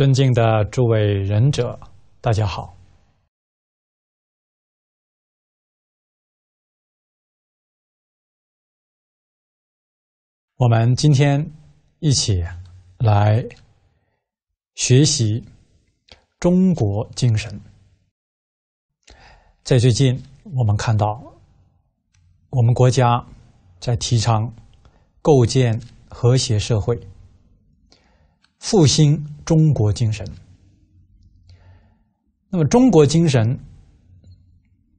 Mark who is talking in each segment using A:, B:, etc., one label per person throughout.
A: 尊敬的诸位仁者，大家好！我们今天
B: 一起来学习中国精神。在最近，我们看到我们国家在提倡构建和谐社会。复兴中国精神。那么，中国精神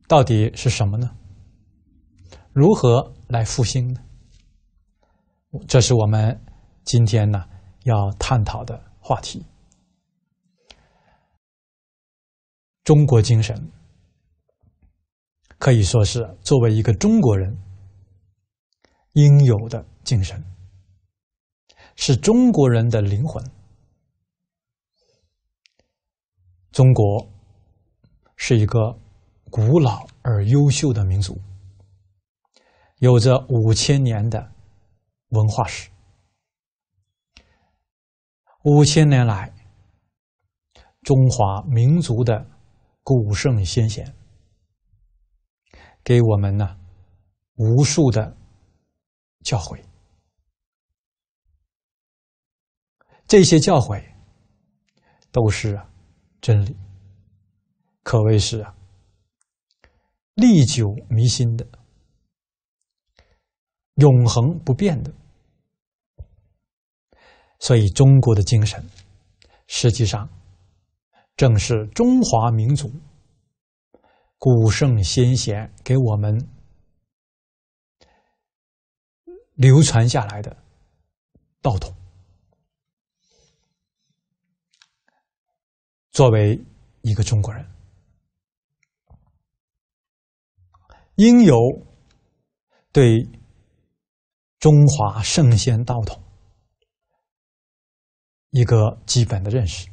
B: 到底是什么呢？如何来复兴呢？这是我们今天呢要探讨的话题。中国精神可以说是作为一个中国人应有的精神。是中国人的灵魂。中国是一个古老而优秀的民族，有着五千年的文化史。五千年来，中华民族的古圣先贤给我们呢无数的教诲。这些教诲都是啊真理，可谓是啊历久弥新的、永恒不变的。所以，中国的精神实际上正是中华民族古圣先贤给我们流传下来的道统。作为一个中国人，应有对中华圣贤道统一个基本的认识。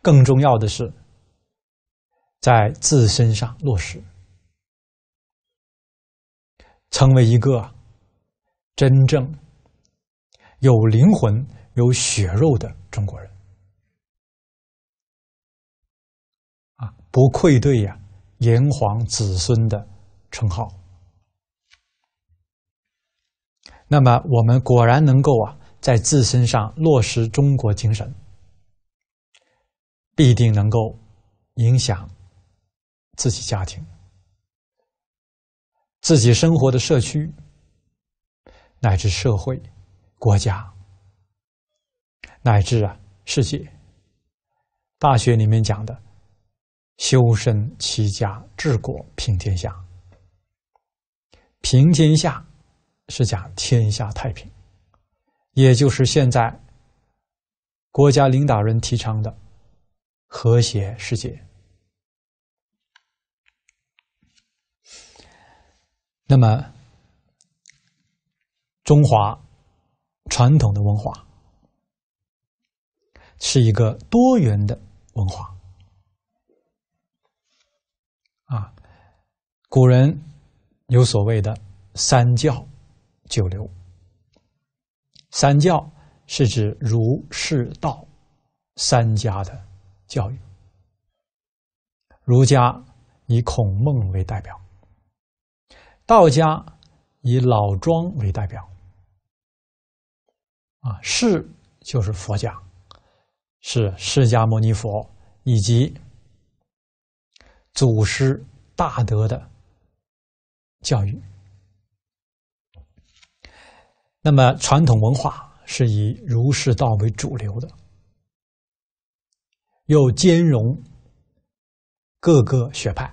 B: 更重要的是，在自身上落实，成为一个真正有灵魂、有血肉的中国人。不愧对呀“炎黄子孙”的称号。那么，我们果然能够啊，在自身上落实中国精神，必定能够影响自己家庭、自己生活的社区，乃至社会、国家，乃至啊世界。大学里面讲的。修身齐家治国平天下，平天下是讲天下太平，也就是现在国家领导人提倡的和谐世界。那么，中华传统的文化是一个多元的文化。古人有所谓的“三教九流”，三教是指儒、释、道三家的教育，儒家以孔孟为代表，道家以老庄为代表，啊，释就是佛家，是释迦牟尼佛以及祖师大德的。教育，那么传统文化是以儒释道为主流的，又兼容各个学派，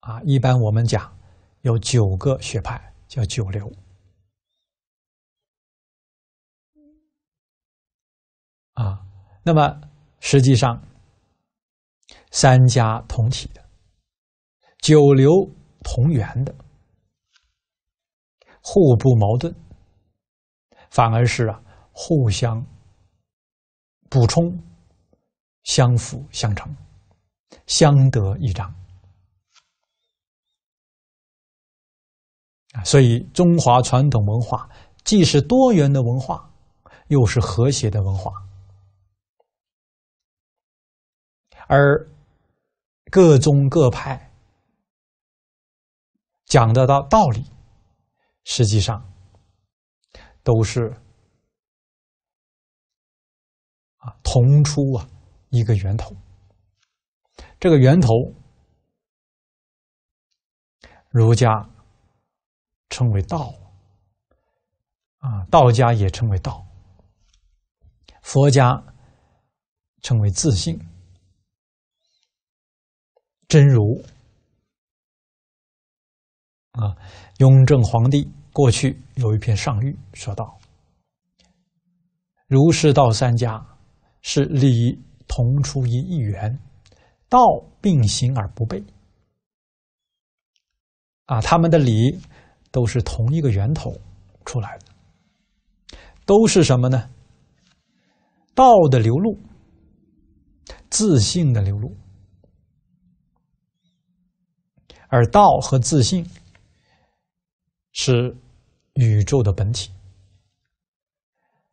B: 啊，一般我们讲有九个学派叫九流，啊，那么实际上三家同体的九流。同源的，互不矛盾，反而是啊，互相补充、相辅相成、相得益彰所以，中华传统文化既是多元的文化，
A: 又是和谐的文化，
B: 而各宗各派。讲的道道理，实际上都是
A: 啊，同出啊一个源头。这个源头，儒家
B: 称为道啊，道家也称为道，佛家称为自信。真如。啊，雍正皇帝过去有一篇上谕，说道：“儒释道三家是理同出于一源，道并行而不悖。”啊，他们的理都是同一个源头出来的，都是什么呢？道的流露，自信的流露，而道和自信。是宇宙的本体，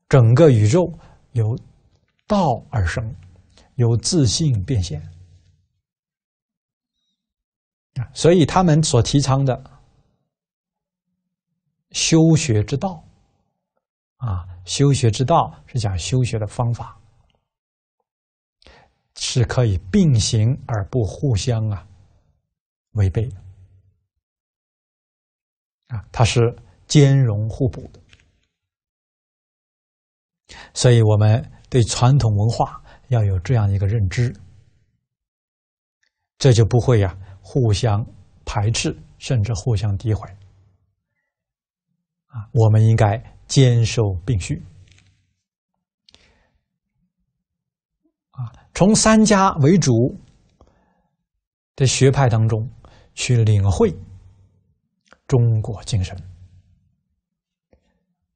B: 整个宇宙由道而生，由自信变现所以他们所提倡的修学之道啊，修学之道是讲修学的方法，是可以并行而不互相啊违背。啊，它是兼容互补的，所以我们对传统文化要有这样一个认知，这就不会呀互相排斥，甚至互相诋毁。啊，我们应该兼收并蓄。啊，从三家为主的学派当中去领会。中国精神，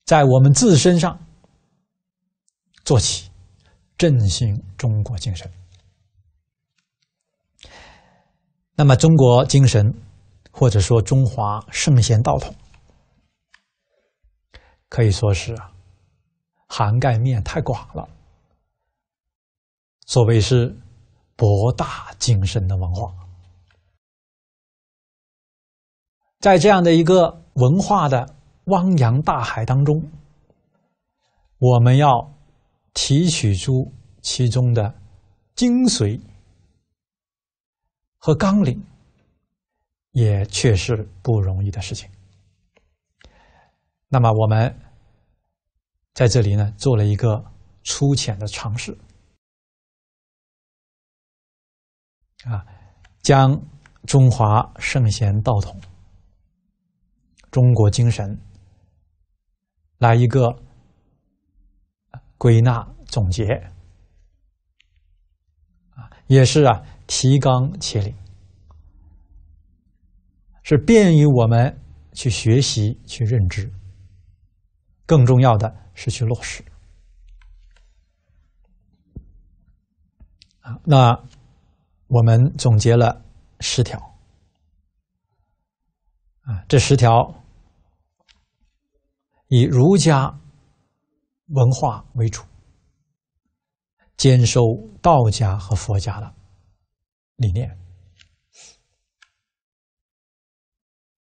B: 在我们自身上做起，振兴中国精神。那么，中国精神或者说中华圣贤道统，可以说是涵盖面太广了，所谓是博大精深的文化。在这样的一个文化的汪洋大海当中，我们要提取出其中的精髓和纲领，也确实不容易的事情。那么我们在这里呢，做了一个粗浅的尝试，啊，将中华圣贤道统。中国精神来一个归纳总结也是啊，提纲挈领，是便于我们去学习、去认知。更重要的是去落实那我们总结了十条啊，这十条。以儒家文化为主，兼收道家和佛家的理念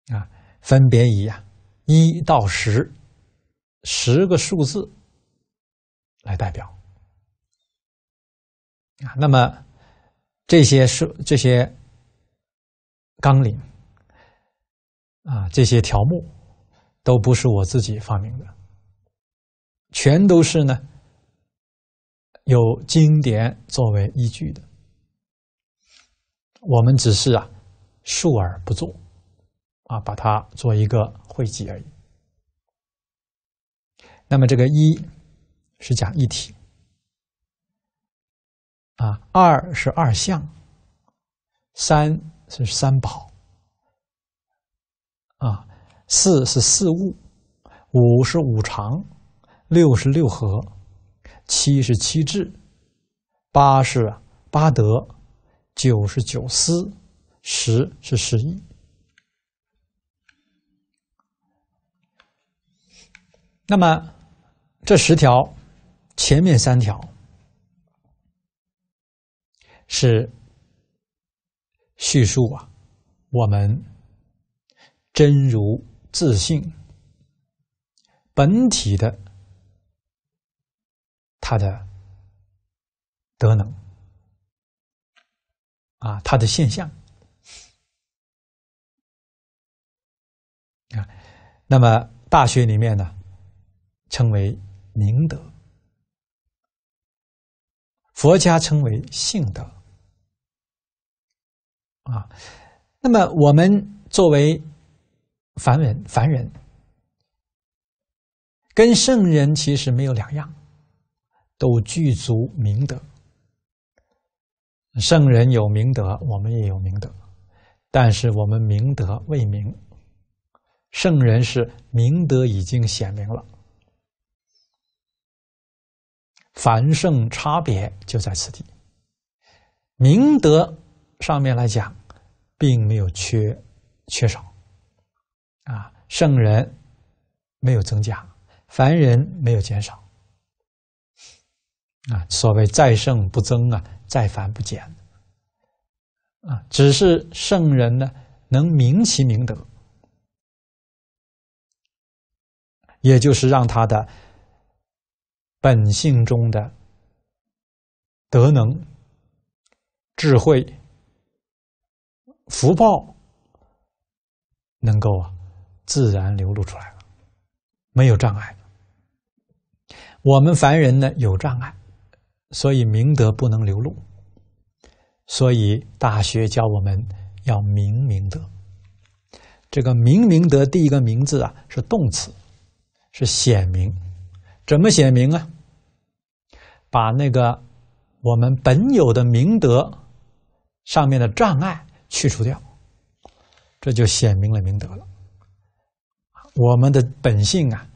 B: 啊，分别以啊一到十十个数字来代表啊。那么这些数这些纲领啊，这些条目。都不是我自己发明的，全都是呢，有经典作为依据的。我们只是啊，述而不作，啊，把它做一个汇集而已。那么这个一是讲一体，啊，二是二相，三是三宝，啊。四是四物，五是五常，六是六合，七是七智，八是八德，九是九思，十是十义。那么这十条，前面三条是叙述啊，我们真如。自信本体的，他的德能
A: 啊，他的现象
B: 啊，那么《大学》里面呢，称为明德；佛家称为性德啊。那么我们作为凡人、凡人跟圣人其实没有两样，都具足明德。圣人有明德，我们也有明德，但是我们明德未明，圣人是明德已经显明了。凡圣差别就在此地，明德上面来讲，并没有缺缺少。啊，圣人没有增加，凡人没有减少。啊，所谓再圣不增啊，再凡不减。啊，只是圣人呢，能明其明德，
A: 也就是让他的
B: 本性中的德能、智慧、福报能够啊。自然流露出来了，没有障碍。我们凡人呢有障碍，所以明德不能流露。所以《大学》教我们要明明德。这个“明明德”第一个“名字啊是动词，是显明。怎么显明啊？把那个我们本有的明德上面的障碍去除掉，这就显明了明德了。我们的本性啊，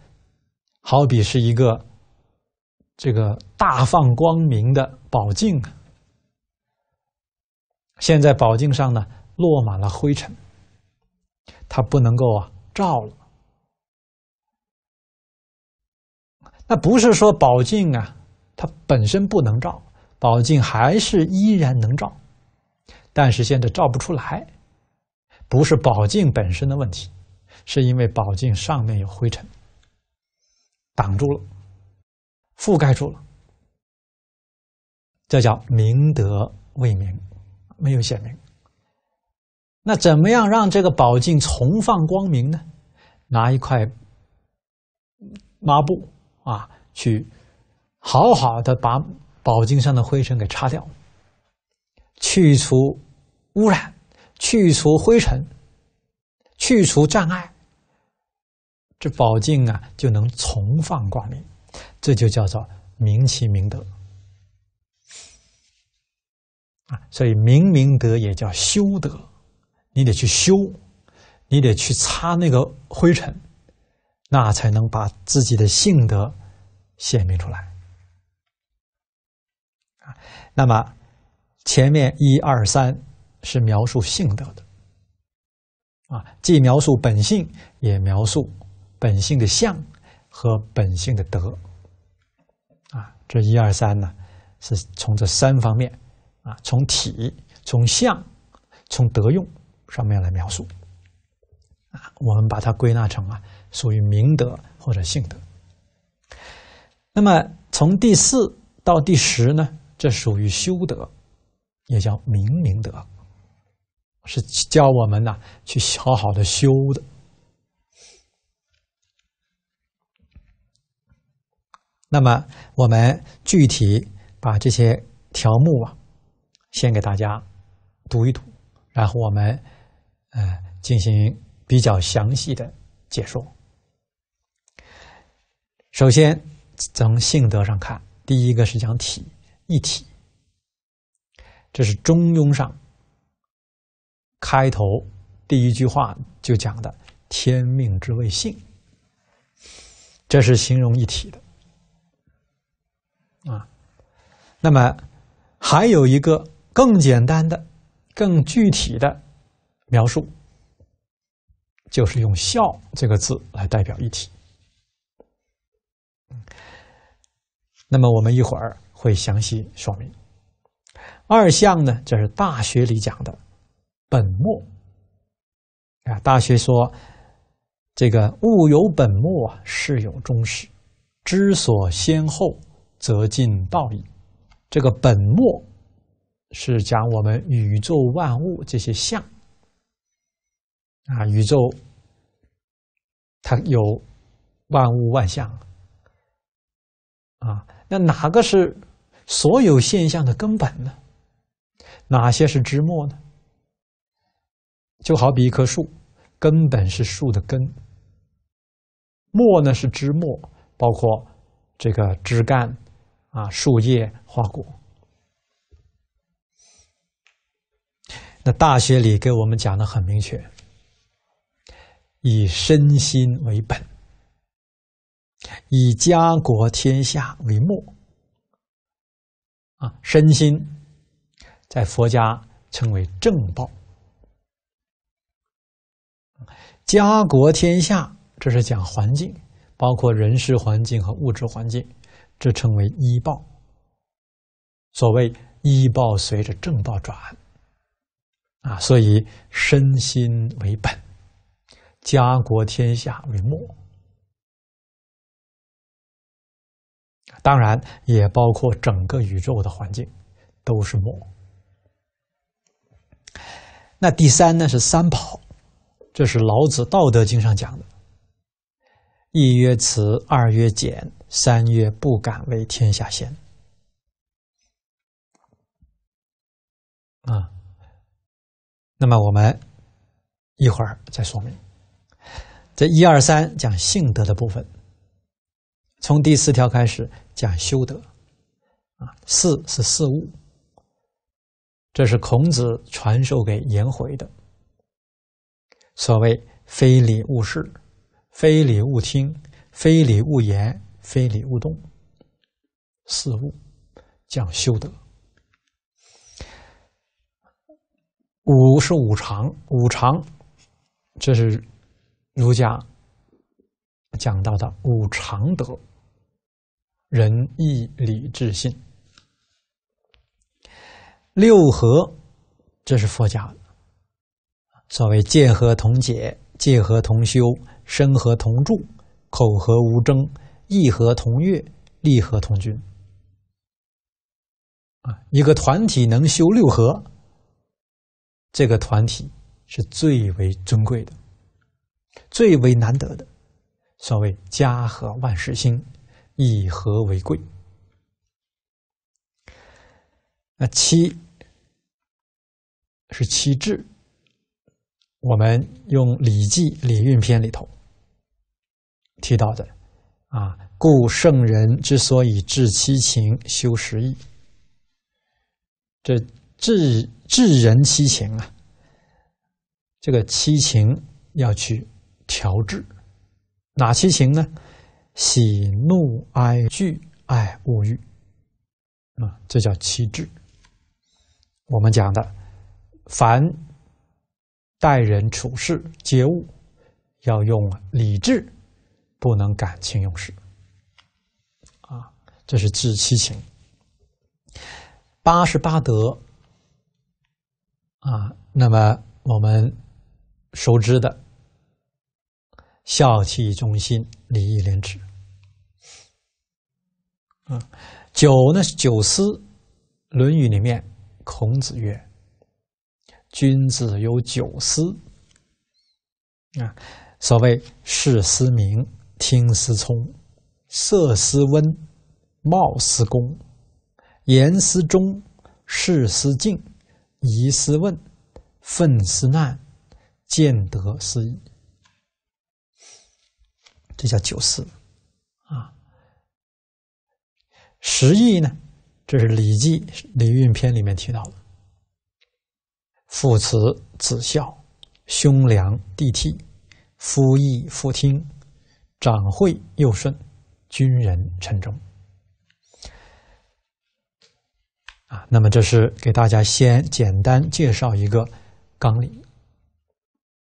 B: 好比是一个这个大放光明的宝镜啊。现在宝镜上呢落满了灰尘，它不能够啊照了。那不是说宝镜啊，它本身不能照，宝镜还是依然能照，但是现在照不出来，不是宝镜本身的问题。是因为宝镜上面有灰尘，挡住了，覆盖住了，这叫明德未明，没有显明。那怎么样让这个宝镜重放光明呢？拿一块抹布啊，去好好的把宝镜上的灰尘给擦掉，去除污染，去除灰尘，去除障碍。这宝镜啊，就能重放光明，这就叫做明其明德啊。所以明明德也叫修德，你得去修，你得去擦那个灰尘，那才能把自己的性德显明出来啊。那么前面一二三是描述性德的啊，既描述本性，也描述。本性的相和本性的德，啊，这一二三呢，是从这三方面，啊，从体、从相、从德用上面来描述，啊，我们把它归纳成啊，属于明德或者性德。那么从第四到第十呢，这属于修德，也叫明明德，是教我们呢去好好的修的。那么，我们具体把这些条目啊，先给大家读一读，然后我们呃进行比较详细的解说。首先从性德上看，第一个是讲体一体，这是《中庸》上开头第一句话就讲的“天命之谓性”，这是形容一体的。啊，那么还有一个更简单的、更具体的描述，就是用“孝”这个字来代表一体。那么我们一会儿会详细说明。二项呢，就是《大学》里讲的本末啊，《大学》说这个物有本末，事有终始，知所先后。则尽道矣。这个本末是讲我们宇宙万物这些相啊，宇宙它有万物万象啊，那哪个是所有现象的根本呢？哪些是枝末呢？就好比一棵树，根本是树的根，末呢是枝末，包括这个枝干。啊，树叶花果。那大学里给我们讲的很明确：以身心为本，以家国天下为末。啊，身心在佛家称为正报；家国天下，这是讲环境，包括人事环境和物质环境。这称为一报。所谓一报，随着正报转，啊，所以身心为本，家
A: 国天下为末，
B: 当然也包括整个宇宙的环境，都是末。那第三呢是三宝，这是老子《道德经》上讲的：一曰慈，二曰俭。三曰不敢为天下先，啊，那么我们一会儿再说明。这一二三讲性德的部分，从第四条开始讲修德，啊，四是四物，这是孔子传授给颜回的，所谓非礼勿视，非礼勿听，非礼勿言。非礼勿动。四物讲修德。五是五常，五常这是儒家讲到的五常德：仁义礼智信。六合这是佛家的，所谓戒和同解，戒和同修，身和同住，口和无争。一合同月，利合同君。啊，一个团体能修六合，这个团体是最为尊贵的，最为难得的。所谓“家和万事兴”，以和为贵。那七是七智，我们用《礼记·礼运篇》里头提到的。啊，故圣人之所以治七情，修十义。这治治人七情啊，这个七情要去调治，哪七情呢？喜怒哀惧爱恶欲啊，这叫七志。我们讲的，凡待人处事接物，要用理智。不能感情用事，啊，这是治七情。八是八德，啊，那么我们熟知的孝悌忠信礼义廉耻，嗯，九呢是九思，《论语》里面孔子曰：“君子有九思。”啊，所谓事思明。听思聪，色思温，貌思恭，言思忠，事思敬，疑思问，愤思难，见得思义。这叫九思啊。十义呢？这是《礼记·礼运篇》里面提到的：父慈子孝，兄良弟悌，夫义夫听。长惠又顺，军人称忠。啊，那么这是给大家先简单介绍一个纲领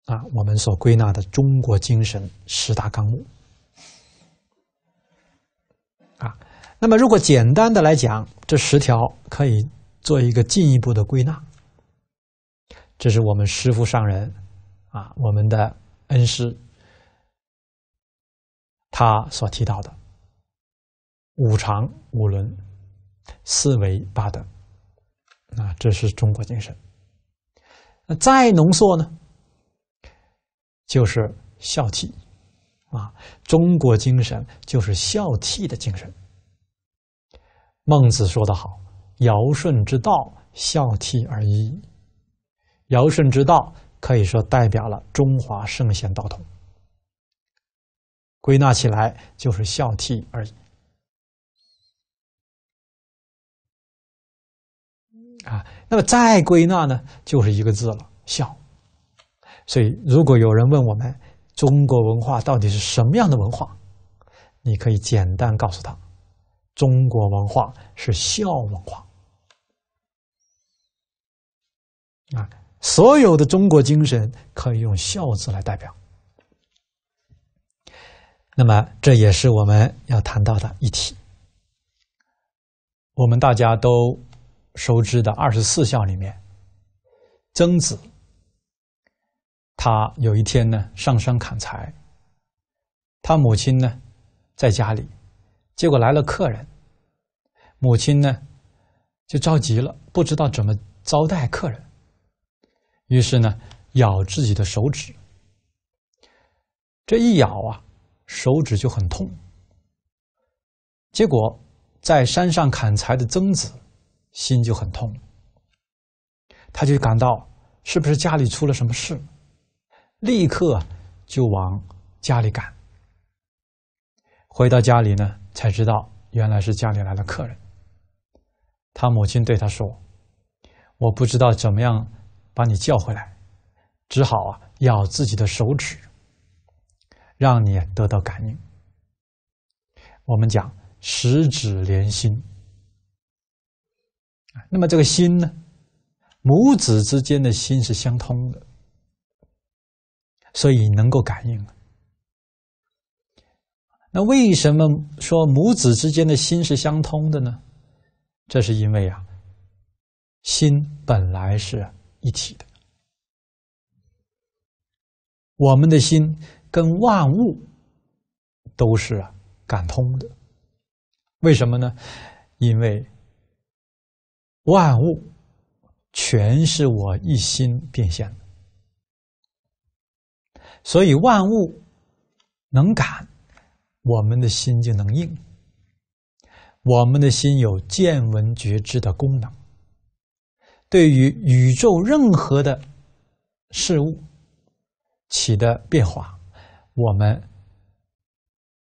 B: 啊，我们所归纳的中国精神十大纲目。啊，那么如果简单的来讲，这十条可以做一个进一步的归纳。这是我们师父上人啊，我们的恩师。他所提到的五常五伦、四维八德，啊，这是中国精神。那再浓缩呢，就是孝悌啊，中国精神就是孝悌的精神。孟子说的好：“尧舜之道，孝悌而已。”尧舜之道可以说代表了中华圣贤道统。归纳起来就是孝悌而已啊。那么再归纳呢，就是一个字了——孝。所以，如果有人问我们中国文化到底是什么样的文化，你可以简单告诉他：中国文化是孝文化啊。所有的中国精神可以用“孝”字来代表。那么，这也是我们要谈到的一题。我们大家都熟知的二十四孝里面，曾子他有一天呢上山砍柴，他母亲呢在家里，结果来了客人，母亲呢就着急了，不知道怎么招待客人，于是呢咬自己的手指，这一咬啊。手指就很痛，结果在山上砍柴的曾子心就很痛，他就感到是不是家里出了什么事，立刻就往家里赶。回到家里呢，才知道原来是家里来了客人。他母亲对他说：“我不知道怎么样把你叫回来，只好咬自己的手指。”让你得到感应。我们讲十指连心，那么这个心呢，母子之间的心是相通的，所以能够感应那为什么说母子之间的心是相通的呢？这是因为啊，心本来是一体的，我们的心。跟万物都是啊感通的，为什么呢？因为万物全是我一心变现的，所以万物能感，我们的心就能应。我们的心有见闻觉知的功能，对于宇宙任何的事物起的变化。我们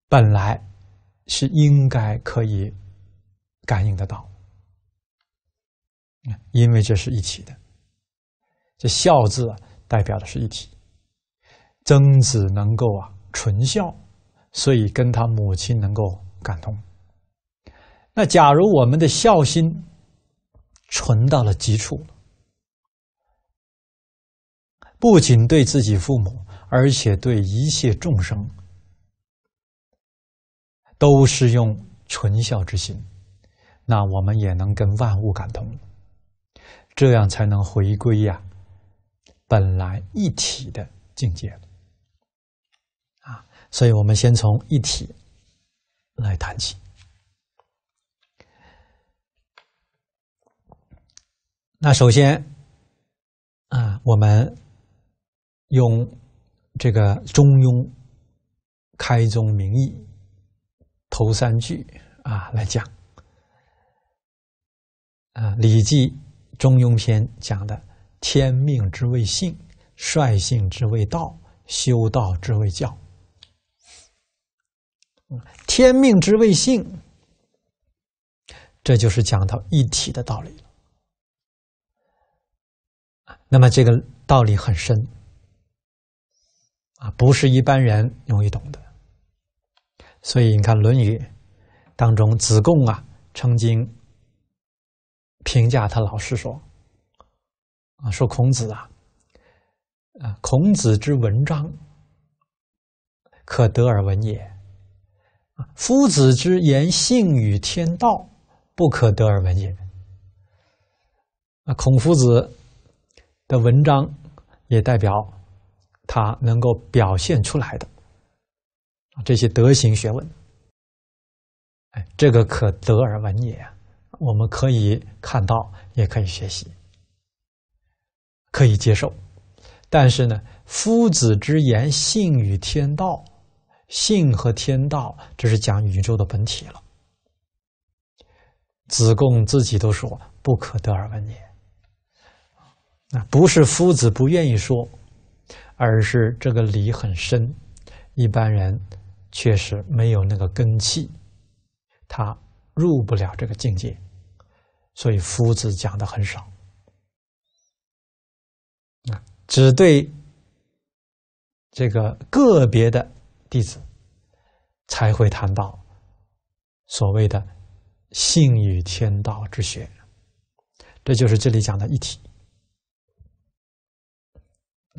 B: 本来是应该可以感应得到，因为这是一体的。这“孝”字啊，代表的是一体。曾子能够啊，纯孝，所以跟他母亲能够感通。那假如我们的孝心纯到了极处不仅对自己父母。而且对一切众生都是用纯孝之心，那我们也能跟万物感同，这样才能回归呀本来一体的境界。啊，所以我们先从一体来谈起。那首先啊，我们用。这个《中庸》开宗明义头三句啊，来讲啊，《礼记·中庸》篇讲的“天命之谓性，率性之谓道，修道之谓教。”天命之谓性”，这就是讲到一体的道理了。那么，这个道理很深。啊，不是一般人容易懂的。所以你看《论语》当中，子贡啊曾经评价他老师说：“啊，说孔子啊，啊，孔子之文章可得而闻也，夫子之言性与天道不可得而闻也。”啊，孔夫子的文章也代表。他能够表现出来的这些德行学问，哎，这个可得而闻也。我们可以看到，也可以学习，可以接受。但是呢，夫子之言性与天道，性和天道，这是讲宇宙的本体了。子贡自己都说不可得而闻也。那不是夫子不愿意说。而是这个理很深，一般人确实没有那个根气，他入不了这个境界，所以夫子讲的很少，啊，只对这个个别的弟子才会谈到所谓的性与天道之学，这就是这里讲的一体，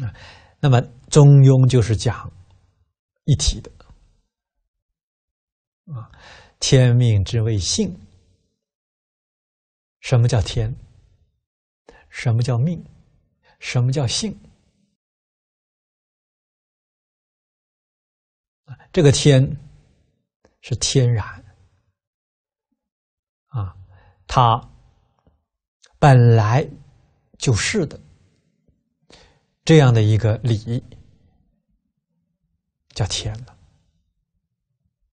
B: 啊。那么，中庸就是讲一体的啊，天命之谓性。什么叫天？什么叫命？
A: 什么叫性？
B: 这个天是天然啊，它本来就是的。这样的一个理叫天了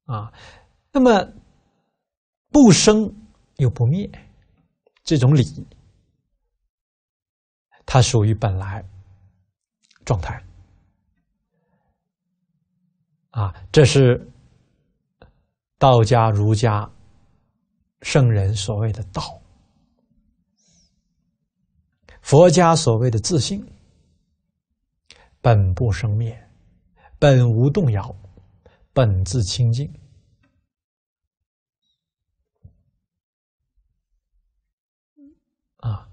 B: 啊，那么不生又不灭这种理，它属于本来状态啊，这是道家、儒家圣人所谓的道，佛家所谓的自信。本不生灭，本无动摇，本自清净。啊，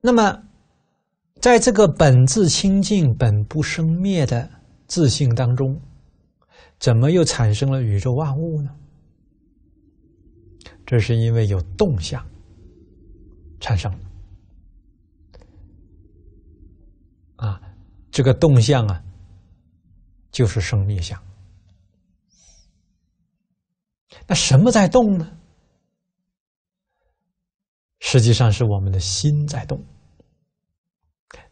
B: 那么，在这个本自清净、本不生灭的自信当中，怎么又产生了宇宙万物呢？这是因为有动向产生了。这个动向啊，就是生灭相。那什么在动呢？实际上是我们的心在动，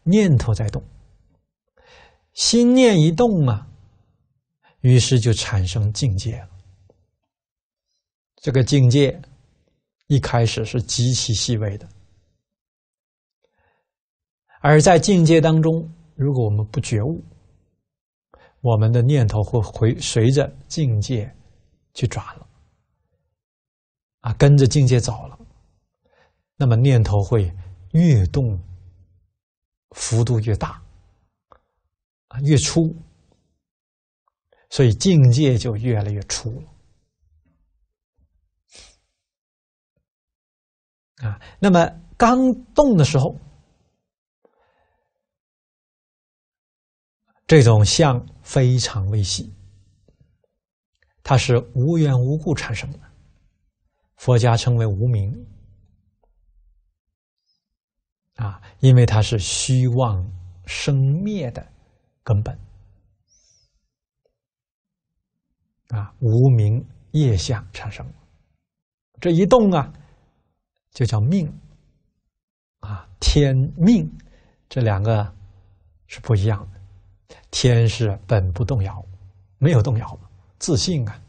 B: 念头在动。心念一动啊，于是就产生境界了。这个境界一开始是极其细微的，而在境界当中。如果我们不觉悟，我们的念头会回随着境界去转了，啊，跟着境界走了，那么念头会越动幅度越大，啊，越粗，所以境界就越来越粗了。啊，那么刚动的时候。这种相非常危险，它是无缘无故产生的，佛家称为无明啊，因为它是虚妄生灭的根本啊，无明业相产生，这一动啊，就叫命啊，天命，这两个是不一样的。天是本不动摇，没有动摇，自信啊，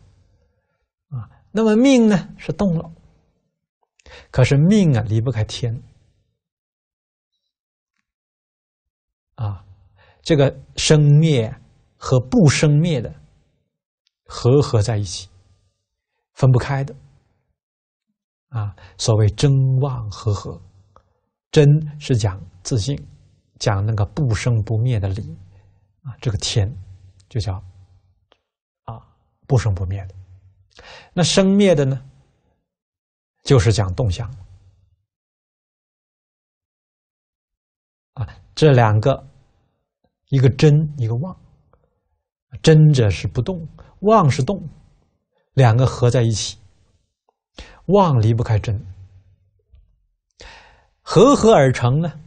B: 啊，那么命呢是动了，可是命啊离不开天，啊，这个生灭和不生灭的和合在一起，分不开的，啊，所谓真妄和合，真是讲自信，讲那个不生不灭的理。啊，这个天就叫啊不生不灭的，那生灭的呢，
A: 就是讲动向
B: 啊，这两个，一个真，一个妄。真者是不动，妄是动，两个合在一起，妄离不开真，合合而成呢，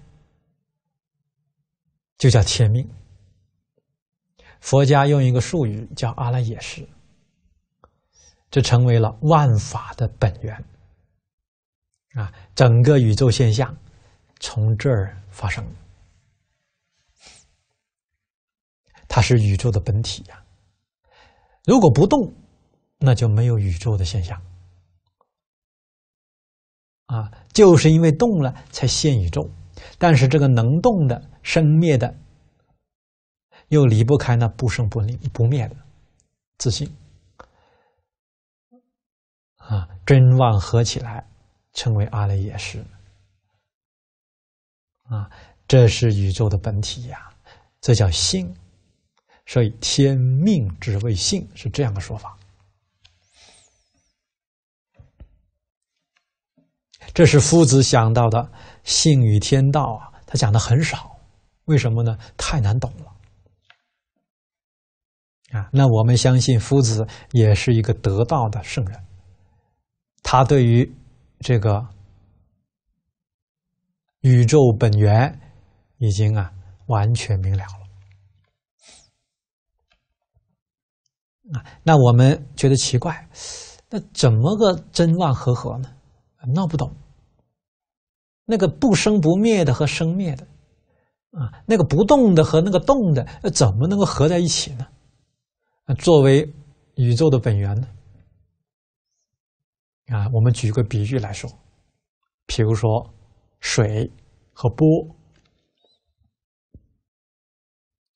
B: 就叫天命。佛家用一个术语叫“阿赖耶识”，就成为了万法的本源啊！整个宇宙现象从这儿发生，它是宇宙的本体呀。如果不动，那就没有宇宙的现象啊！就是因为动了才现宇宙，但是这个能动的、生灭的。又离不开那不生不灭不灭的自信啊，真妄合起来，称为阿赖耶识啊，这是宇宙的本体呀，这叫性。所以天命之谓性是这样的说法。这是夫子想到的性与天道啊，他讲的很少，为什么呢？太难懂了。啊，那我们相信夫子也是一个得道的圣人，他对于这个宇宙本源已经啊完全明了了。啊，那我们觉得奇怪，那怎么个真妄合合呢？闹不懂，那个不生不灭的和生灭的，啊，那个不动的和那个动的，怎么能够合在一起呢？那作为宇宙的本源呢？啊，我们举个比喻来说，比如说水和波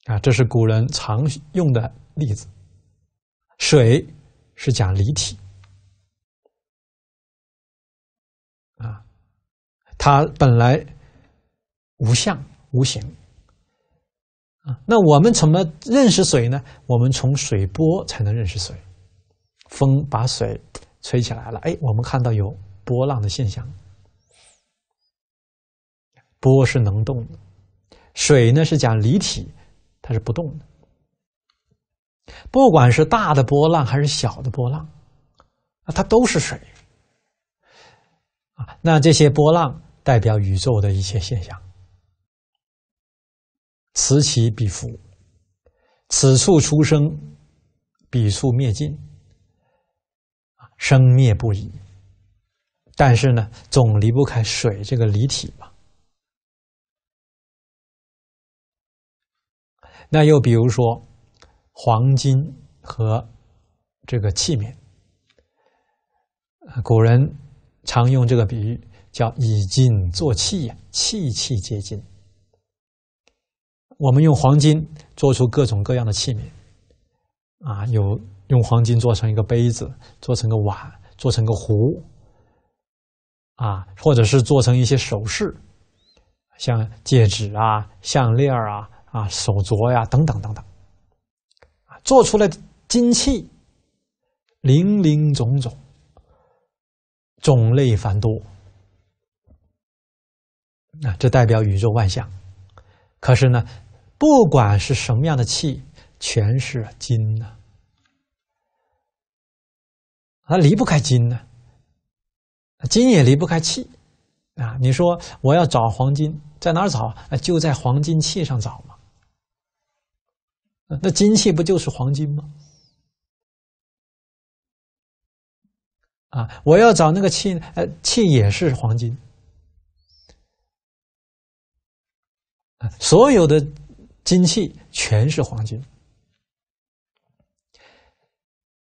B: 啊，这是古人常用的例子。水是讲离体啊，它本来无相无形。那我们怎么认识水呢？我们从水波才能认识水。风把水吹起来了，哎，我们看到有波浪的现象。波是能动的，水呢是讲离体，它是不动的。不管是大的波浪还是小的波浪，啊，它都是水。啊，那这些波浪代表宇宙的一些现象。此起彼伏，此处出生，彼处灭尽，生灭不已。但是呢，总离不开水这个离体嘛。那又比如说，黄金和这个器皿，古人常用这个比喻，叫以金作器呀，器器皆金。我们用黄金做出各种各样的器皿，啊，有用黄金做成一个杯子，做成个碗，做成个壶，啊，或者是做成一些首饰，像戒指啊、项链啊、啊手镯呀等等等等，啊，做出来的金器，零零种种，种类繁多，那这代表宇宙万象，可是呢？不管是什么样的气，全是金呢，它离不开金呢，金也离不开气啊！你说我要找黄金，在哪儿找？就在黄金器上找嘛。那金器不就是黄金吗？啊，我要找那个气，呃，气也是黄金所有的。金器全是黄金，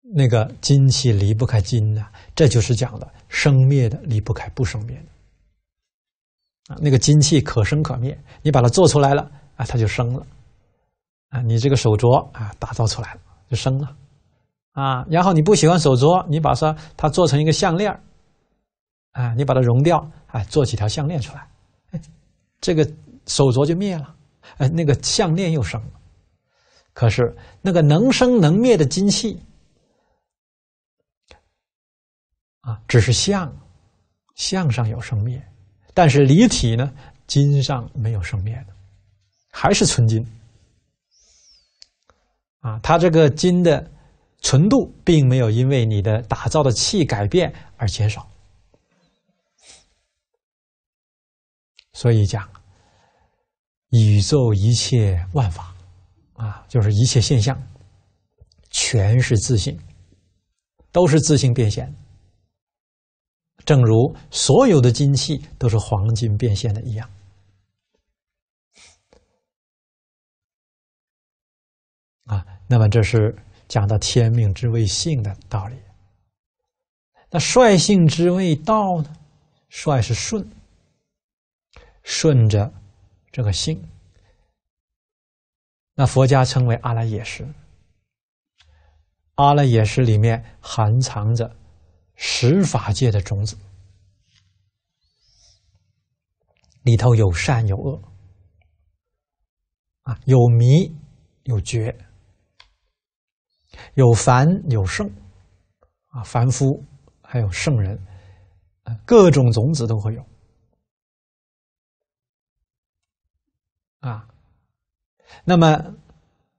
B: 那个金器离不开金呐，这就是讲的生灭的离不开不生灭的啊。那个金器可生可灭，你把它做出来了啊，它就生了啊。你这个手镯啊，打造出来了就生了啊。然后你不喜欢手镯，你把它它做成一个项链啊，你把它熔掉啊，做几条项链出来，这个手镯就灭了。哎，那个项链又生了。可是那个能生能灭的金器啊，只是相，相上有生灭，但是离体呢，金上没有生灭的，还是纯金。啊，它这个金的纯度并没有因为你的打造的气改变而减少，所以讲。宇宙一切万法，啊，就是一切现象，全是自信，都是自信变现正如所有的金器都是黄金变现的一样。
A: 啊，那么这是
B: 讲到天命之谓性的道理。那率性之谓道呢？率是顺，顺着。这个心，那佛家称为阿赖耶识。阿赖耶识里面含藏着十法界的种子，里头有善有恶，啊，有迷有觉，有凡有圣，啊，凡夫还有圣人，啊，各种种子都会有。啊，那么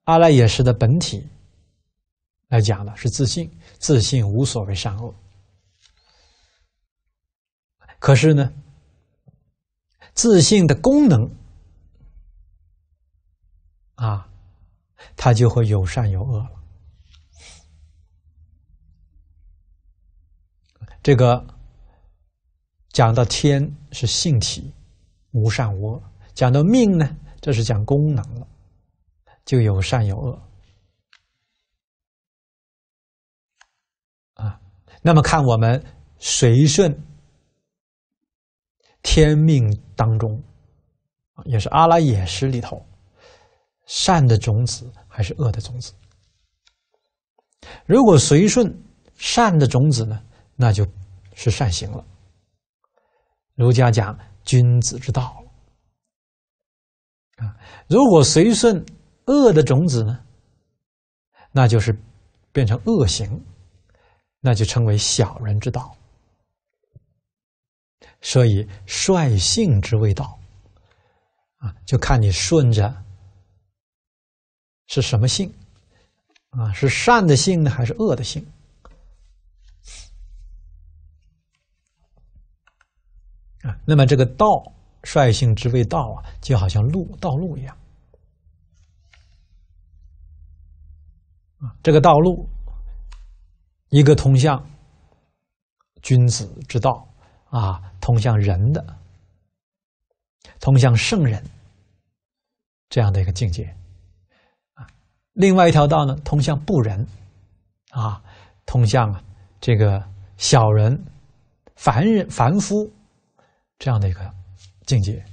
B: 阿赖耶识的本体来讲呢，是自信，自信无所谓善恶。可是呢，自信的功能啊，它就会有善有恶了。这个讲到天是性体，无善无恶；讲到命呢？这是讲功能了，就有善有恶啊。那么看我们随顺天命当中，也是阿拉也识里头，善的种子还是恶的种子？如果随顺善的种子呢，那就是善行了。儒家讲君子之道。啊，如果随顺恶的种子呢，那就是变成恶行，那就称为小人之道。所以，率性之谓道，啊，就看你顺着是什么性，啊，是善的性呢，还是恶的性？啊，那么这个道。率性之谓道啊，就好像路道路一样啊。这个道路，一个通向君子之道啊，通向人的，通向圣人这样的一个境界啊。另外一条道呢，通向不仁啊，通向啊这个小人、凡人、凡夫这样的一个。境界，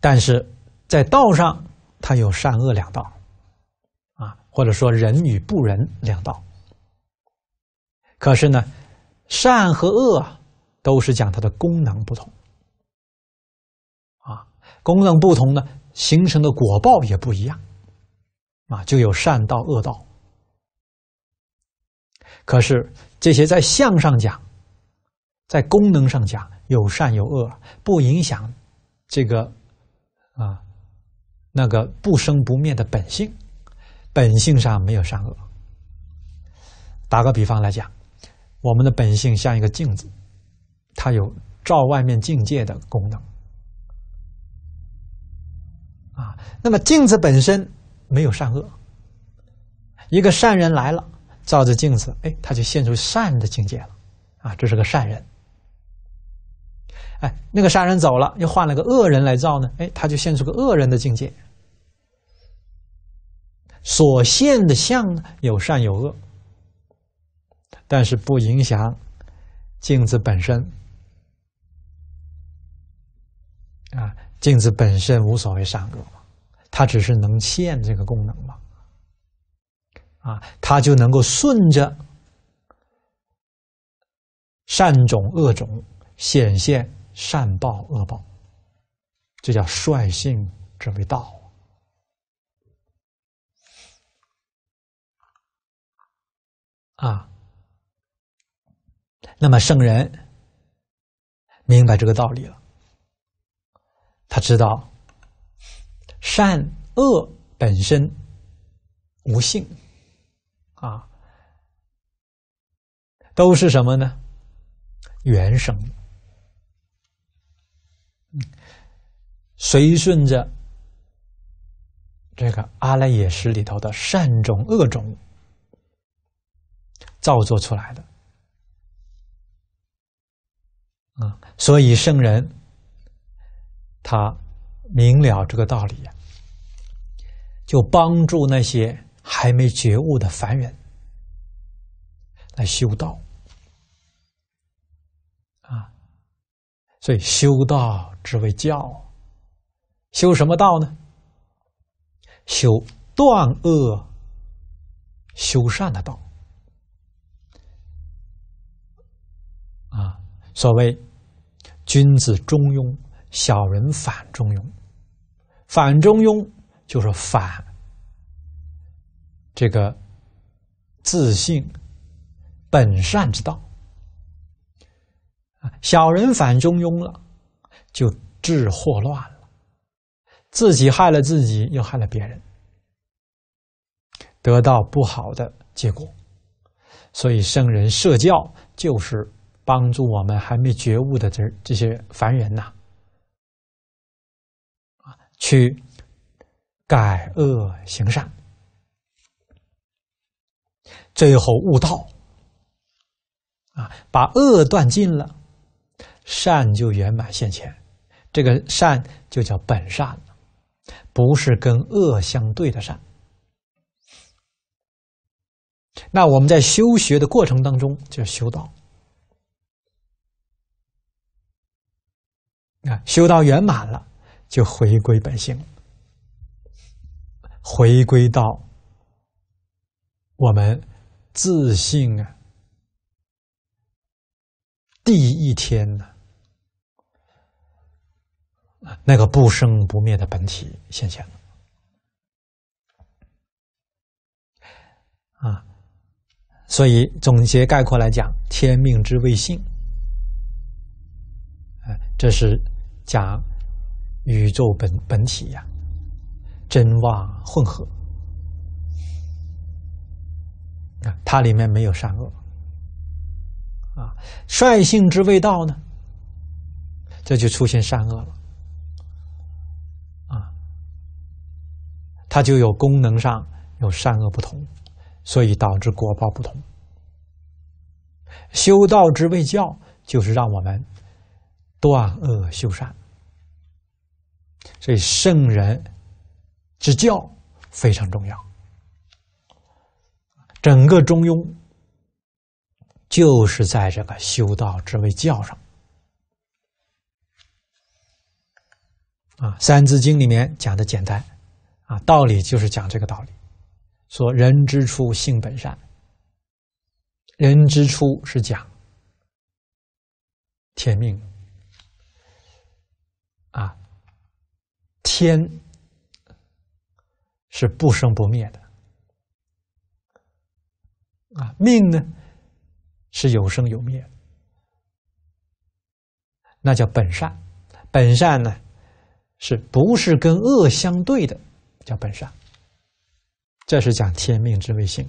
B: 但是在道上，它有善恶两道，啊，或者说仁与不仁两道。可是呢，善和恶啊，都是讲它的功能不同，啊，功能不同呢，形成的果报也不一样，啊，就有善道恶道。可是。这些在相上讲，在功能上讲有善有恶，不影响这个啊那个不生不灭的本性，本性上没有善恶。打个比方来讲，我们的本性像一个镜子，它有照外面境界的功能啊。那么镜子本身没有善恶，一个善人来了。照着镜子，哎，他就现出善的境界了，啊，这是个善人。哎，那个善人走了，又换了个恶人来照呢，哎，他就现出个恶人的境界。所现的相有善有恶，但是不影响镜子本身啊，镜子本身无所谓善恶嘛，它只是能现这个功能嘛。啊，他就能够顺着善种恶种显现善报恶报，这叫率性之为道
A: 啊。那么圣人
B: 明白这个道理了，他知道善恶本身无性。啊，都是什么呢？原生，嗯，随顺着这个《阿赖耶识》里头的善种、恶种造作出来的啊。所以圣人他明了这个道理呀，就帮助那些。还没觉悟的凡人来修道啊，所以修道之谓教，修什么道呢？修断恶、修善的道啊。所谓君子中庸，小人反中庸，反中庸就是反。这个自信本善之道，小人反中庸了，就治祸乱了，自己害了自己，又害了别人，得到不好的结果。所以，圣人设教，就是帮助我们还没觉悟的这这些凡人呐，啊，去改恶行善。最后悟道，啊，把恶断尽了，善就圆满现前。这个善就叫本善不是跟恶相对的善。那我们在修学的过程当中就修道，啊，修道圆满了，就回归本性，回归到我们。自信啊，第一天呢，那个不生不灭的本体现现了啊！所以总结概括来讲，天命之谓性，这是讲宇宙本本体呀，真妄混合。它里面没有善恶，啊，率性之未道呢，这就出现善恶了，啊，它就有功能上有善恶不同，所以导致果报不同。修道之未教，就是让我们断恶修善，所以圣人之教非常重要。整个中庸，就是在这个修道之谓教上。啊，《三字经》里面讲的简单，啊，道理就是讲这个道理，说“人之初，性本善”，“人之初”是讲天命，啊，天是不生不灭的。啊，命呢是有生有灭，那叫本善。本善呢，是不是跟恶相对的叫本善？这是讲天命之谓性。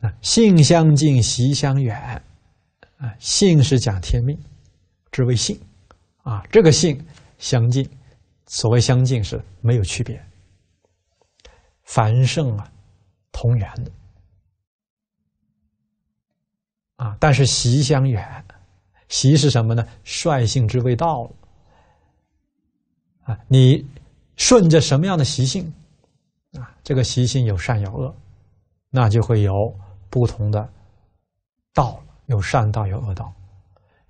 B: 啊，性相近，习相远。啊，性是讲天命之谓性。啊，这个性相近，所谓相近是没有区别。繁盛啊。同源的啊，但是习相远，习是什么呢？率性之谓道啊，你顺着什么样的习性啊？这个习性有善有恶，那就会有不同的道，有善道有恶道，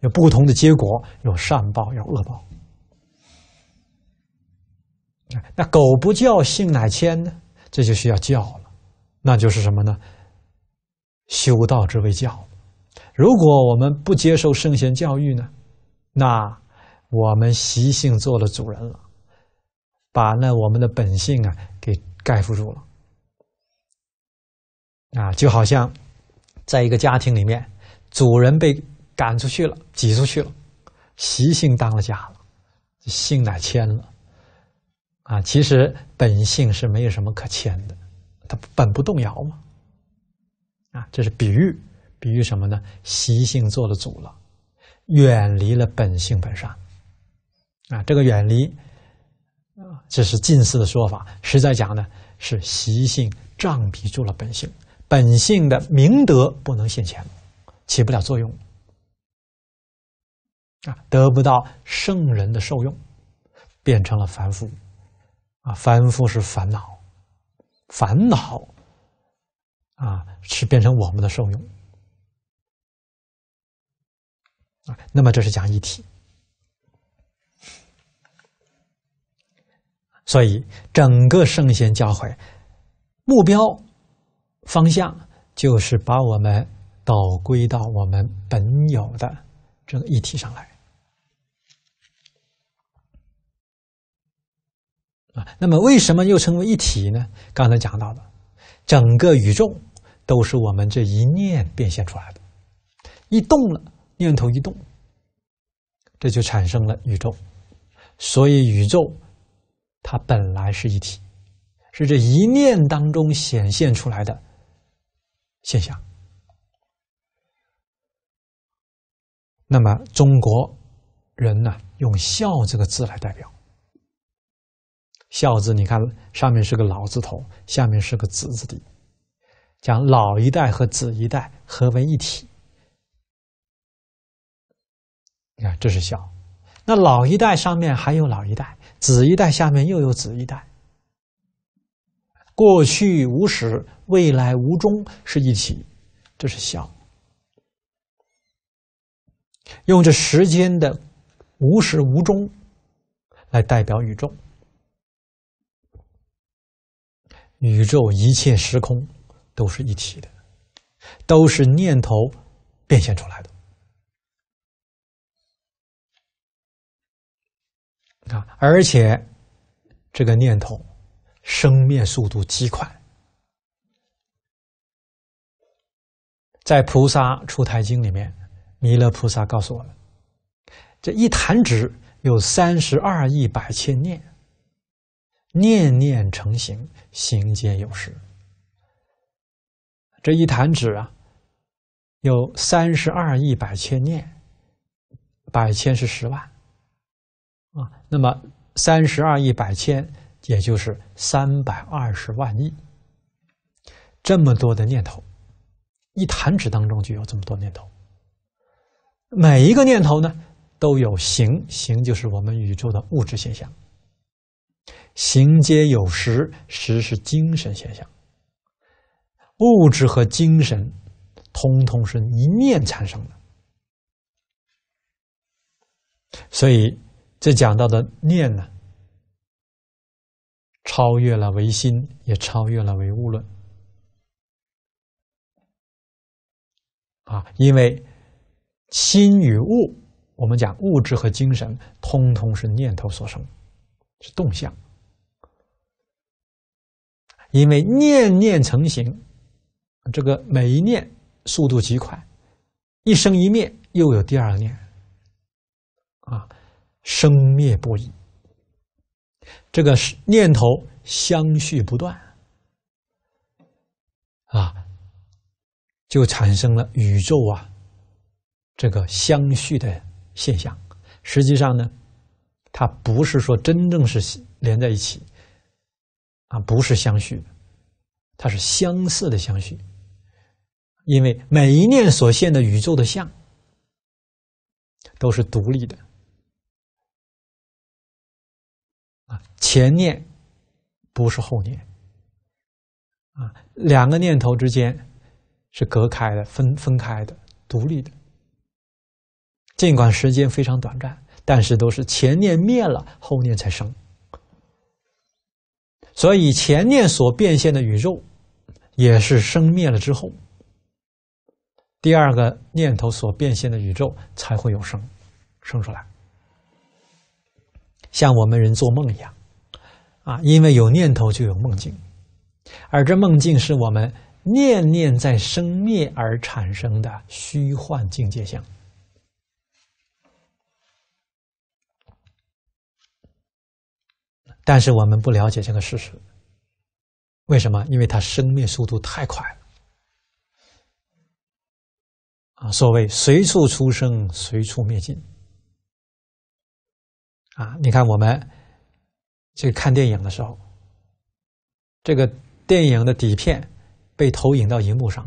B: 有不同的结果，有善报有恶报。那狗不教性乃迁呢？这就需要教了。那就是什么呢？修道之为教。如果我们不接受圣贤教育呢，那我们习性做了主人了，把那我们的本性啊给盖覆住了啊，就好像在一个家庭里面，主人被赶出去了，挤出去了，习性当了家了，性乃迁了啊？其实本性是没有什么可迁的。它本不动摇嘛，啊，这是比喻，比喻什么呢？习性做了主了，远离了本性本善，啊，这个远离，啊，这是近似的说法。实在讲呢，是习性障蔽住了本性，本性的明德不能现前，起不了作用，啊，得不到圣人的受用，变成了凡夫，啊，凡夫是烦恼。烦恼啊，是变成我们的受用啊。那么这是讲一体，所以整个圣贤教诲目标方向，就是把我们导归到我们本有的这个一体上来。那么，为什么又称为一体呢？刚才讲到了，整个宇宙都是我们这一念变现出来的。一动了，念头一动，这就产生了宇宙。所以，宇宙它本来是一体，是这一念当中显现出来的现象。那么，中国人呢，用“孝”这个字来代表。孝字，你看上面是个老字头，下面是个子字底，将老一代和子一代合为一体。你看这是孝，那老一代上面还有老一代，子一代下面又有子一代，过去无始，未来无终，是一起，这是孝。用这时间的无始无终来代表宇宙。宇宙一切时空都是一体的，都是念头变现出来的。啊，而且这个念头生灭速度极快，在《菩萨出台经》里面，弥勒菩萨告诉我们，这一弹指有三十二亿百千念。念念成形，形皆有时。这一弹指啊，有三十二亿百千念，百千是十万啊，那么三十二亿百千，也就是三百二十万亿，这么多的念头，一弹指当中就有这么多念头。每一个念头呢，都有形，形就是我们宇宙的物质现象。行皆有时，时是精神现象，物质和精神通通是一念产生的，所以这讲到的念呢，超越了唯心，也超越了唯物论啊，因为心与物，我们讲物质和精神通通是念头所生。是动向，因为念念成形，这个每一念速度极快，一生一灭，又有第二念，啊，生灭不已，这个是念头相续不断，啊，就产生了宇宙啊，这个相续的现象，实际上呢。它不是说真正是连在一起啊，不是相续，它是相似的相续，因为每一念所现的宇宙的相
A: 都是独立的
B: 啊，前念不是后念啊，两个念头之间是隔开的、分分开的、独立的，尽管时间非常短暂。但是都是前念灭了，后念才生，所以前念所变现的宇宙也是生灭了之后，第二个念头所变现的宇宙才会有生，生出来。像我们人做梦一样，啊，因为有念头就有梦境，而这梦境是我们念念在生灭而产生的虚幻境界相。但是我们不了解这个事实，为什么？因为它生命速度太快了，啊，所谓随处出生，随处灭尽，啊，你看我们，去看电影的时候，这个电影的底片被投影到荧幕上，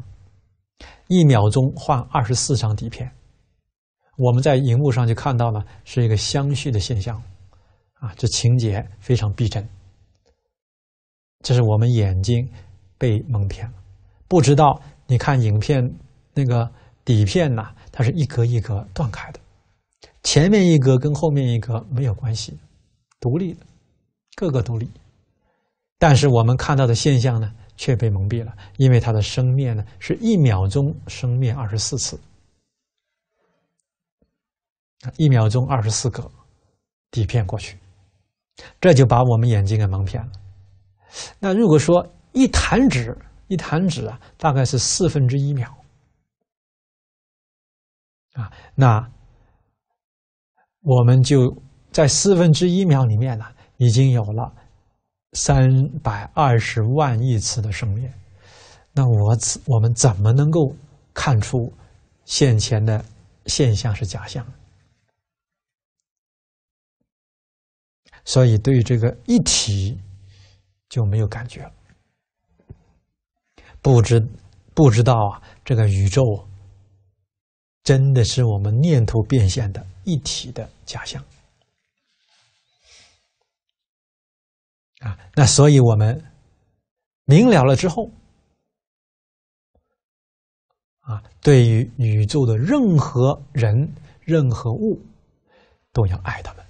B: 一秒钟换二十四张底片，我们在荧幕上就看到了是一个相续的现象。啊，这情节非常逼真，这是我们眼睛被蒙骗了，不知道。你看影片那个底片呐，它是一格一格断开的，前面一格跟后面一格没有关系，独立的，各个独立。但是我们看到的现象呢，却被蒙蔽了，因为它的生灭呢，是一秒钟生灭二十四次，一秒钟二十四个底片过去。这就把我们眼睛给蒙骗了。那如果说一弹指，一弹指啊，大概是四分之一秒啊，那我们就在四分之一秒里面呢，已经有了三百二十万亿次的生灭。那我我们怎么能够看出现前的现象是假象？所以，对这个一体就没有感觉了，不知不知道啊，这个宇宙真的是我们念头变现的一体的假象啊。那所以，我们明了了之后啊，对于宇宙的任何人、任何物，都要爱他们。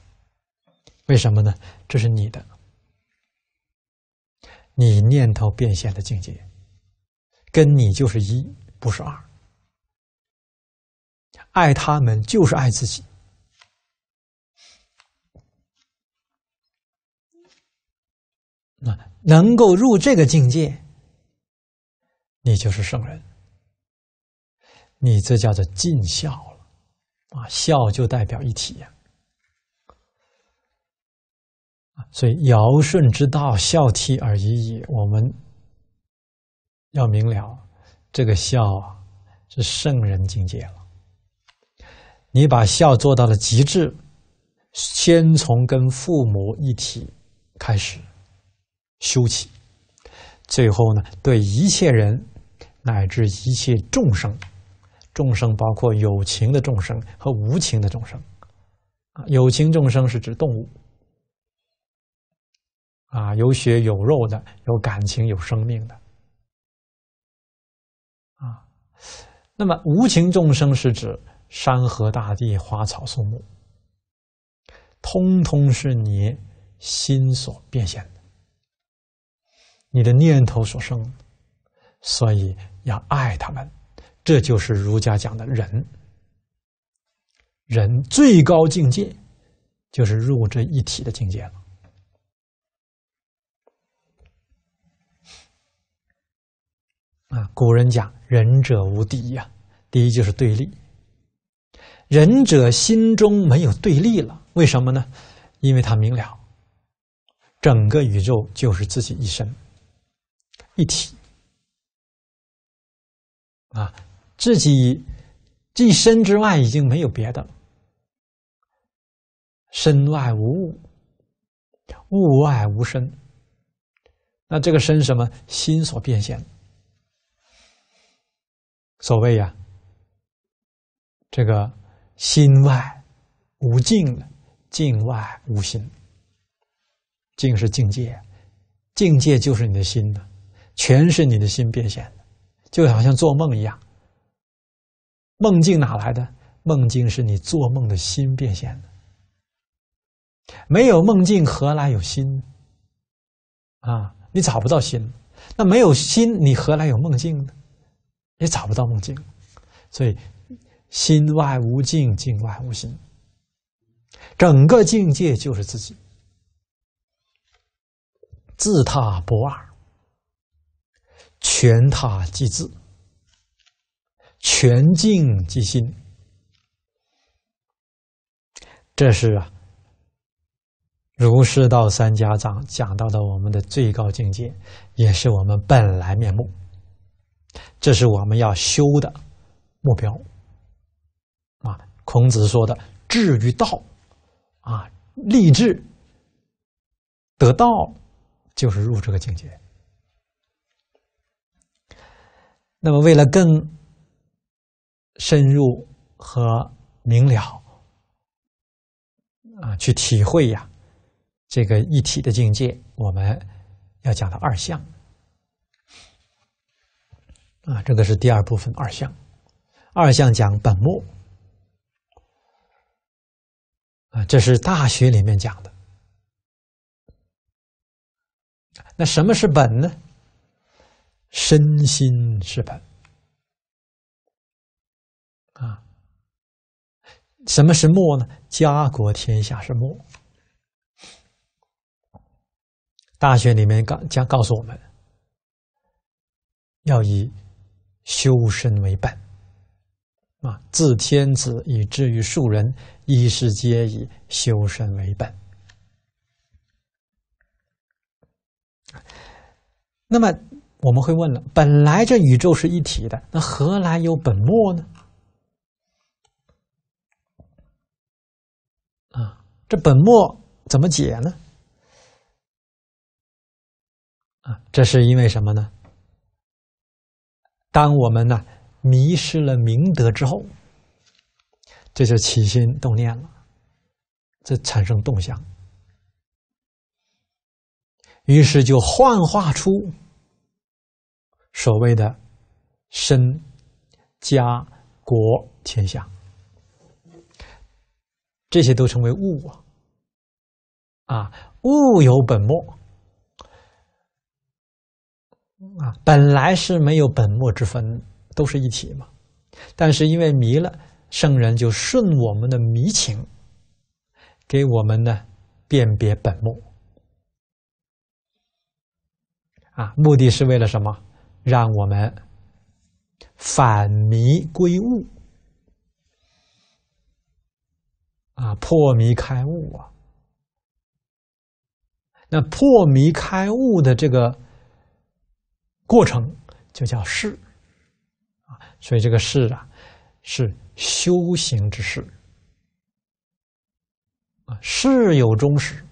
B: 为什么呢？这是你的，你念头变现的境界，跟你就是一，不是二。爱他们就是爱自己。那能够入这个境界，你就是圣人。你这叫做尽孝了，啊，孝就代表一体呀。所以，尧舜之道，孝悌而已矣。我们要明了，这个孝是圣人境界了。你把孝做到了极致，先从跟父母一体开始修起，最后呢，对一切人乃至一切众生，众生包括有情的众生和无情的众生啊，有情众生是指动物。啊，有血有肉的，有感情、有生命的，啊，那么无情众生是指山河大地、花草树木，通通是你心所变现的，你的念头所生，所以要爱他们，这就是儒家讲的仁。仁最高境界就是入这一体的境界了。啊，古人讲“仁者无敌”呀，第一就是对立。仁者心中没有对立了，为什么呢？因为他明了，整个宇宙就是自己一身一体。啊，自己既身之外已经没有别的了，身外无物，物外无身。那这个身什么？心所变现。所谓呀，这个心外无境，境外无心。境是境界，境界就是你的心的，全是你的心变现的，就好像做梦一样。梦境哪来的？梦境是你做梦的心变现的。没有梦境，何来有心？啊，你找不到心，那没有心，你何来有梦境呢？也找不到梦境，所以心外无境，境外无心。整个境界就是自己，自他不二，全他即自，全境即心。这是啊，儒释道三家长讲到的我们的最高境界，也是我们本来面目。这是我们要修的目标啊！孔子说的“志于道”，啊，立志得道，就是入这个境界。那么，为了更深入和明了啊，去体会呀，这个一体的境界，我们要讲到二项。啊，这个是第二部分二项，二项讲本末。啊，这是《大学》里面讲的。
A: 那什么是本呢？身心是本。啊，
B: 什么是末呢？家国天下是末。《大学》里面告将告诉我们，要以。修身为本，啊，自天子以至于庶人，一世皆以修身为本。那么我们会问了：本来这宇宙是一体的，那何来有本末呢？啊，这本末怎么解呢？
A: 啊，这是因为什么呢？
B: 当我们呢迷失了明德之后，这就起心动念了，这产生动向，于是就幻化出所谓的身、家、国、天下，这些都称为物啊，啊，物有本末。啊，本来是没有本末之分，都是一体嘛。但是因为迷了，圣人就顺我们的迷情，给我们呢辨别本末。啊，目的是为了什么？让我们反迷归悟。啊，破迷开悟啊。那破迷开悟的这个。过程就叫事啊，所以这个事啊，是修行之事啊。事有终始，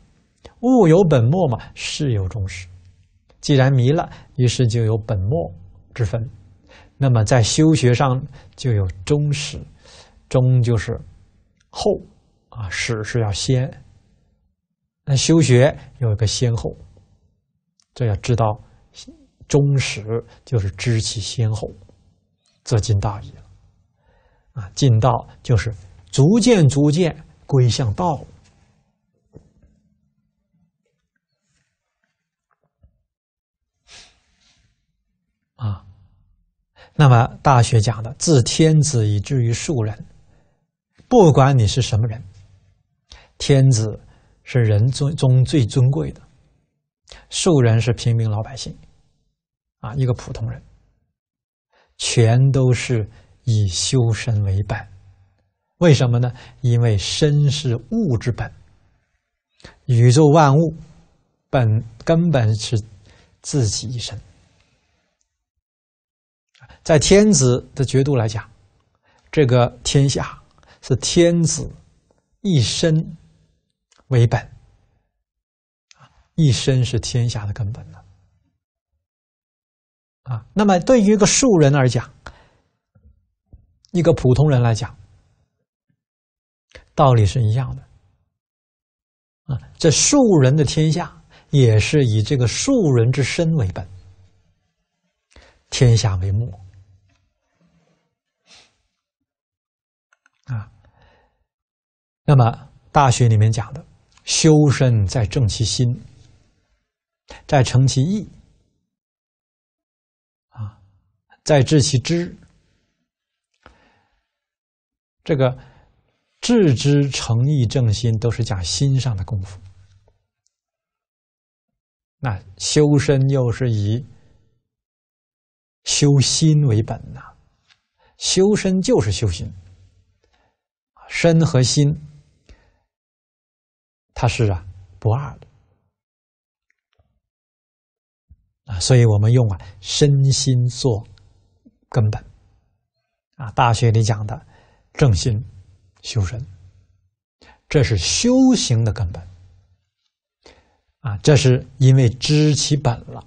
B: 物有本末嘛。事有终始，既然迷了，于是就有本末之分。那么在修学上就有终始，终就是后啊，始是要先。那修学有一个先后，这要知道。忠实就是知其先后，则尽道矣啊，尽道就是逐渐逐渐归向道。啊，那么《大学》讲的，自天子以至于庶人，不管你是什么人，天子是人尊中最尊贵的，庶人是平民老百姓。啊，一个普通人，全都是以修身为本。为什么呢？因为身是物之本，宇宙万物本根本是自己一身。在天子的角度来讲，这个天下是天子一身为本，一身是天下的根本呢。啊，那么对于一个庶人而讲，一个普通人来讲，道理是一样的。啊，这庶人的天下也是以这个庶人之身为本，天下为目。啊，那么《大学》里面讲的，修身在正其心，在诚其意。在致其知，这个致知、诚意、正心都是讲心上的功夫。那修身又是以修心为本呐，修身就是修心，身和心它是啊不二的啊，所以我们用啊身心做。根本，啊，大学里讲的正心修身，这是修行的根本，啊，这是因为知其本了，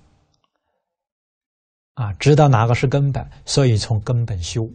B: 啊，知道哪个是根
A: 本，所以从根本修。